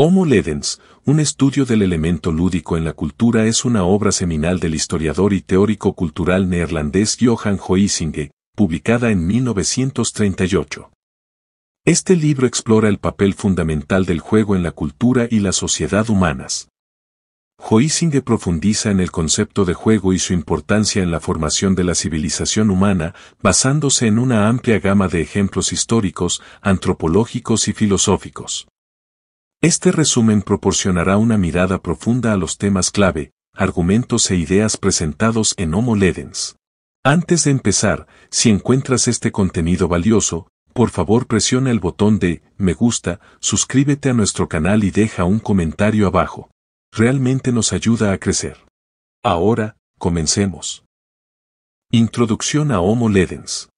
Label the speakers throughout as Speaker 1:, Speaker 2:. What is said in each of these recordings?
Speaker 1: Homo Ledens, un estudio del elemento lúdico en la cultura es una obra seminal del historiador y teórico cultural neerlandés Johan Hoisinge, publicada en 1938. Este libro explora el papel fundamental del juego en la cultura y la sociedad humanas. Hoisinge profundiza en el concepto de juego y su importancia en la formación de la civilización humana, basándose en una amplia gama de ejemplos históricos, antropológicos y filosóficos. Este resumen proporcionará una mirada profunda a los temas clave, argumentos e ideas presentados en Homo Ledens. Antes de empezar, si encuentras este contenido valioso, por favor presiona el botón de me gusta, suscríbete a nuestro canal y deja un comentario abajo. Realmente nos ayuda a crecer. Ahora, comencemos. Introducción a Homo Ledens.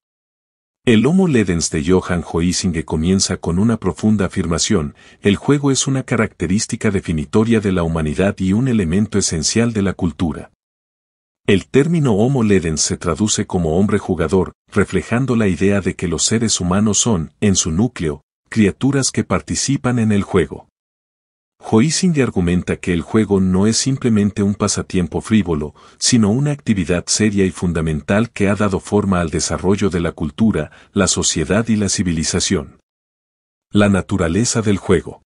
Speaker 1: El Homo Ledens de Johann Huizinge comienza con una profunda afirmación, el juego es una característica definitoria de la humanidad y un elemento esencial de la cultura. El término Homo Ledens se traduce como hombre jugador, reflejando la idea de que los seres humanos son, en su núcleo, criaturas que participan en el juego johansen argumenta que el juego no es simplemente un pasatiempo frívolo, sino una actividad seria y fundamental que ha dado forma al desarrollo de la cultura, la sociedad y la civilización. La naturaleza del juego.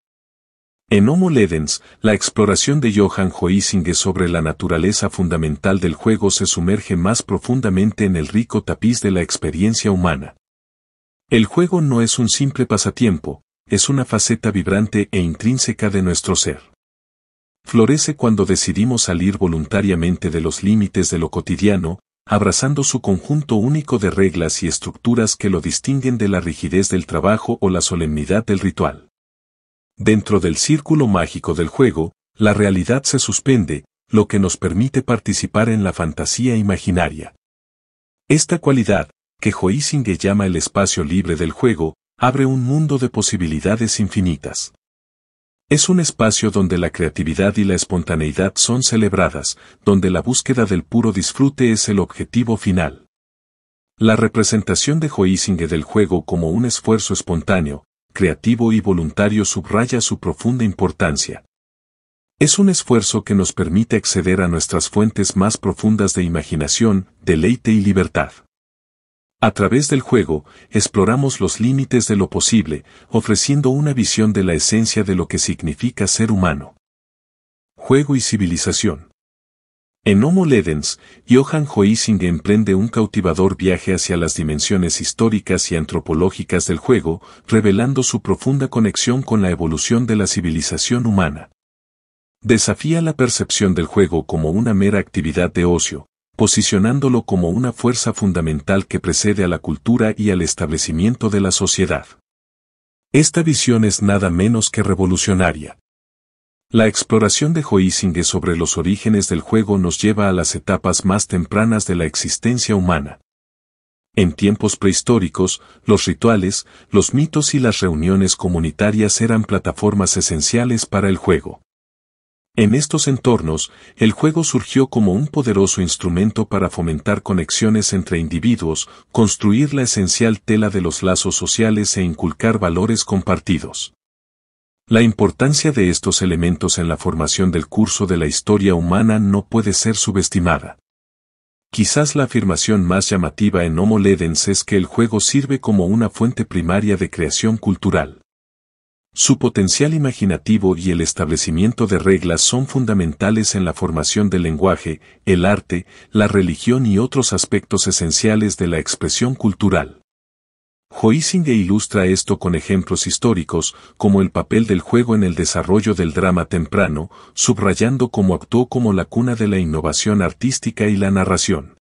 Speaker 1: En Homo Ledens, la exploración de Johann Huizinga sobre la naturaleza fundamental del juego se sumerge más profundamente en el rico tapiz de la experiencia humana. El juego no es un simple pasatiempo, es una faceta vibrante e intrínseca de nuestro ser. Florece cuando decidimos salir voluntariamente de los límites de lo cotidiano, abrazando su conjunto único de reglas y estructuras que lo distinguen de la rigidez del trabajo o la solemnidad del ritual. Dentro del círculo mágico del juego, la realidad se suspende, lo que nos permite participar en la fantasía imaginaria. Esta cualidad, que Hoisinge llama el espacio libre del juego, abre un mundo de posibilidades infinitas. Es un espacio donde la creatividad y la espontaneidad son celebradas, donde la búsqueda del puro disfrute es el objetivo final. La representación de Hoisinge del juego como un esfuerzo espontáneo, creativo y voluntario subraya su profunda importancia. Es un esfuerzo que nos permite acceder a nuestras fuentes más profundas de imaginación, deleite y libertad. A través del juego, exploramos los límites de lo posible, ofreciendo una visión de la esencia de lo que significa ser humano. Juego y civilización. En Homo Ledens, Johan Hoising emprende un cautivador viaje hacia las dimensiones históricas y antropológicas del juego, revelando su profunda conexión con la evolución de la civilización humana. Desafía la percepción del juego como una mera actividad de ocio, posicionándolo como una fuerza fundamental que precede a la cultura y al establecimiento de la sociedad. Esta visión es nada menos que revolucionaria. La exploración de Hoisinge sobre los orígenes del juego nos lleva a las etapas más tempranas de la existencia humana. En tiempos prehistóricos, los rituales, los mitos y las reuniones comunitarias eran plataformas esenciales para el juego. En estos entornos, el juego surgió como un poderoso instrumento para fomentar conexiones entre individuos, construir la esencial tela de los lazos sociales e inculcar valores compartidos. La importancia de estos elementos en la formación del curso de la historia humana no puede ser subestimada. Quizás la afirmación más llamativa en Homo Ledens es que el juego sirve como una fuente primaria de creación cultural. Su potencial imaginativo y el establecimiento de reglas son fundamentales en la formación del lenguaje, el arte, la religión y otros aspectos esenciales de la expresión cultural. Hoisinge ilustra esto con ejemplos históricos, como el papel del juego en el desarrollo del drama temprano, subrayando cómo actuó como la cuna de la innovación artística y la narración.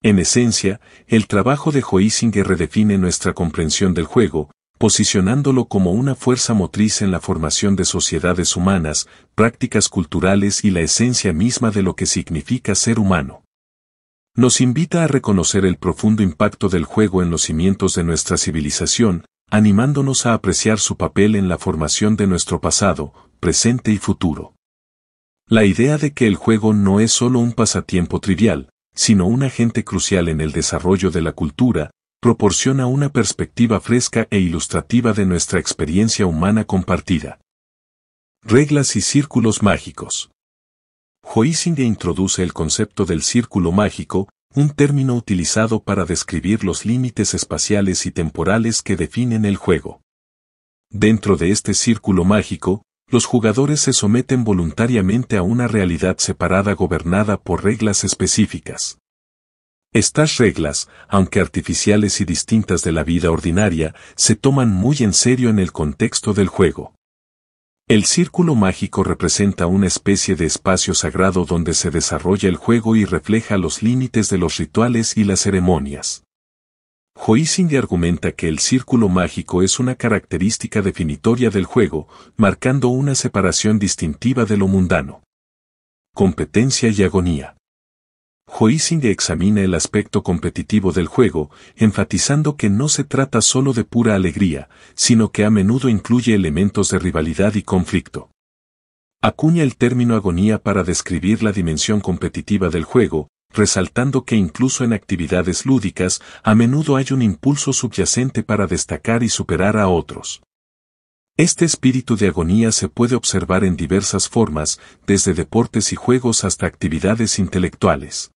Speaker 1: En esencia, el trabajo de Hoisinge redefine nuestra comprensión del juego, posicionándolo como una fuerza motriz en la formación de sociedades humanas, prácticas culturales y la esencia misma de lo que significa ser humano. Nos invita a reconocer el profundo impacto del juego en los cimientos de nuestra civilización, animándonos a apreciar su papel en la formación de nuestro pasado, presente y futuro. La idea de que el juego no es solo un pasatiempo trivial, sino un agente crucial en el desarrollo de la cultura, proporciona una perspectiva fresca e ilustrativa de nuestra experiencia humana compartida. Reglas y círculos mágicos. Hoisinge introduce el concepto del círculo mágico, un término utilizado para describir los límites espaciales y temporales que definen el juego. Dentro de este círculo mágico, los jugadores se someten voluntariamente a una realidad separada gobernada por reglas específicas. Estas reglas, aunque artificiales y distintas de la vida ordinaria, se toman muy en serio en el contexto del juego. El círculo mágico representa una especie de espacio sagrado donde se desarrolla el juego y refleja los límites de los rituales y las ceremonias. Hoising argumenta que el círculo mágico es una característica definitoria del juego, marcando una separación distintiva de lo mundano. Competencia y agonía. Hoising examina el aspecto competitivo del juego, enfatizando que no se trata solo de pura alegría, sino que a menudo incluye elementos de rivalidad y conflicto. Acuña el término agonía para describir la dimensión competitiva del juego, resaltando que incluso en actividades lúdicas a menudo hay un impulso subyacente para destacar y superar a otros. Este espíritu de agonía se puede observar en diversas formas, desde deportes y juegos hasta actividades intelectuales.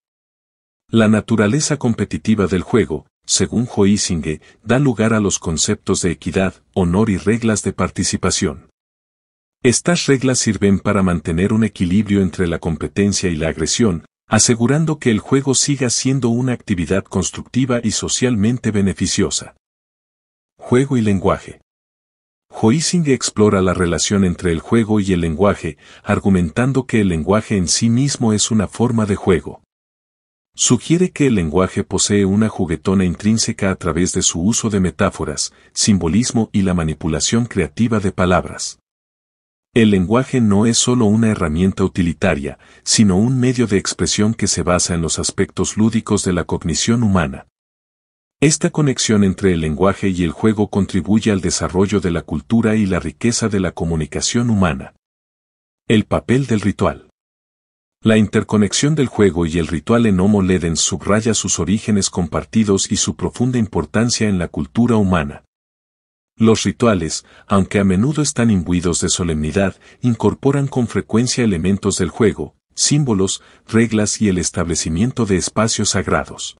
Speaker 1: La naturaleza competitiva del juego, según Hoisinge, da lugar a los conceptos de equidad, honor y reglas de participación. Estas reglas sirven para mantener un equilibrio entre la competencia y la agresión, asegurando que el juego siga siendo una actividad constructiva y socialmente beneficiosa. Juego y lenguaje. Hoisinge explora la relación entre el juego y el lenguaje, argumentando que el lenguaje en sí mismo es una forma de juego sugiere que el lenguaje posee una juguetona intrínseca a través de su uso de metáforas, simbolismo y la manipulación creativa de palabras. El lenguaje no es solo una herramienta utilitaria, sino un medio de expresión que se basa en los aspectos lúdicos de la cognición humana. Esta conexión entre el lenguaje y el juego contribuye al desarrollo de la cultura y la riqueza de la comunicación humana. El papel del ritual. La interconexión del juego y el ritual en Homo Leden subraya sus orígenes compartidos y su profunda importancia en la cultura humana. Los rituales, aunque a menudo están imbuidos de solemnidad, incorporan con frecuencia elementos del juego, símbolos, reglas y el establecimiento de espacios sagrados.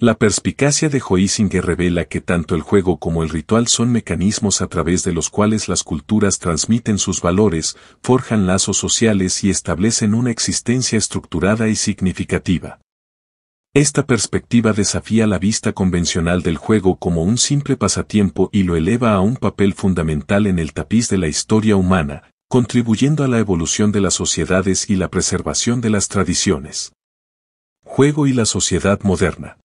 Speaker 1: La perspicacia de Hoisinger revela que tanto el juego como el ritual son mecanismos a través de los cuales las culturas transmiten sus valores, forjan lazos sociales y establecen una existencia estructurada y significativa. Esta perspectiva desafía la vista convencional del juego como un simple pasatiempo y lo eleva a un papel fundamental en el tapiz de la historia humana, contribuyendo a la evolución de las sociedades y la preservación de las tradiciones. Juego y la sociedad moderna.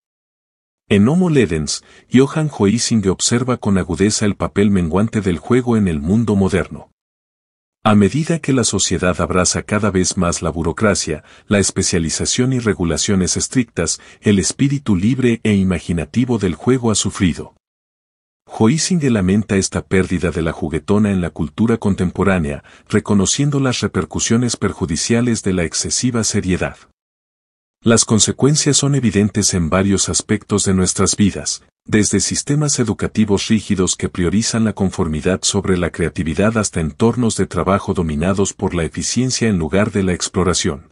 Speaker 1: En Homo Ledens, Johann Huizinge observa con agudeza el papel menguante del juego en el mundo moderno. A medida que la sociedad abraza cada vez más la burocracia, la especialización y regulaciones estrictas, el espíritu libre e imaginativo del juego ha sufrido. hoising lamenta esta pérdida de la juguetona en la cultura contemporánea, reconociendo las repercusiones perjudiciales de la excesiva seriedad. Las consecuencias son evidentes en varios aspectos de nuestras vidas, desde sistemas educativos rígidos que priorizan la conformidad sobre la creatividad hasta entornos de trabajo dominados por la eficiencia en lugar de la exploración.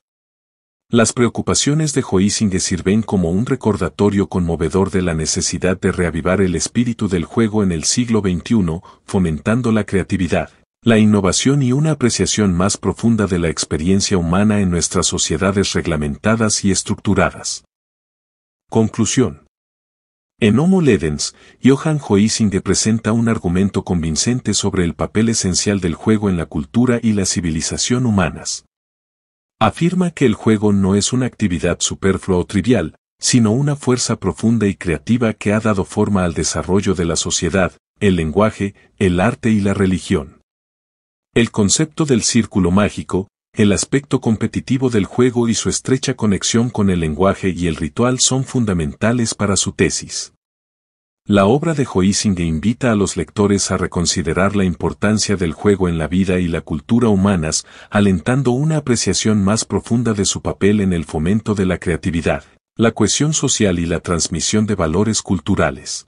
Speaker 1: Las preocupaciones de Hoisinge sirven como un recordatorio conmovedor de la necesidad de reavivar el espíritu del juego en el siglo XXI, fomentando la creatividad, la innovación y una apreciación más profunda de la experiencia humana en nuestras sociedades reglamentadas y estructuradas. Conclusión. En Homo Ledens, Johan Huizinga presenta un argumento convincente sobre el papel esencial del juego en la cultura y la civilización humanas. Afirma que el juego no es una actividad superflua o trivial, sino una fuerza profunda y creativa que ha dado forma al desarrollo de la sociedad, el lenguaje, el arte y la religión. El concepto del círculo mágico, el aspecto competitivo del juego y su estrecha conexión con el lenguaje y el ritual son fundamentales para su tesis. La obra de Hoising invita a los lectores a reconsiderar la importancia del juego en la vida y la cultura humanas, alentando una apreciación más profunda de su papel en el fomento de la creatividad, la cohesión social y la transmisión de valores culturales.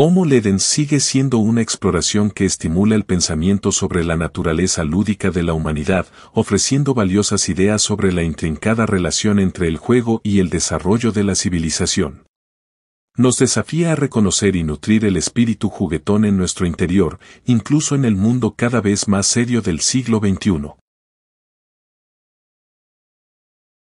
Speaker 1: Homo Leden sigue siendo una exploración que estimula el pensamiento sobre la naturaleza lúdica de la humanidad, ofreciendo valiosas ideas sobre la intrincada relación entre el juego y el desarrollo de la civilización. Nos desafía a reconocer y nutrir el espíritu juguetón en nuestro interior, incluso en el mundo cada vez más serio del siglo XXI.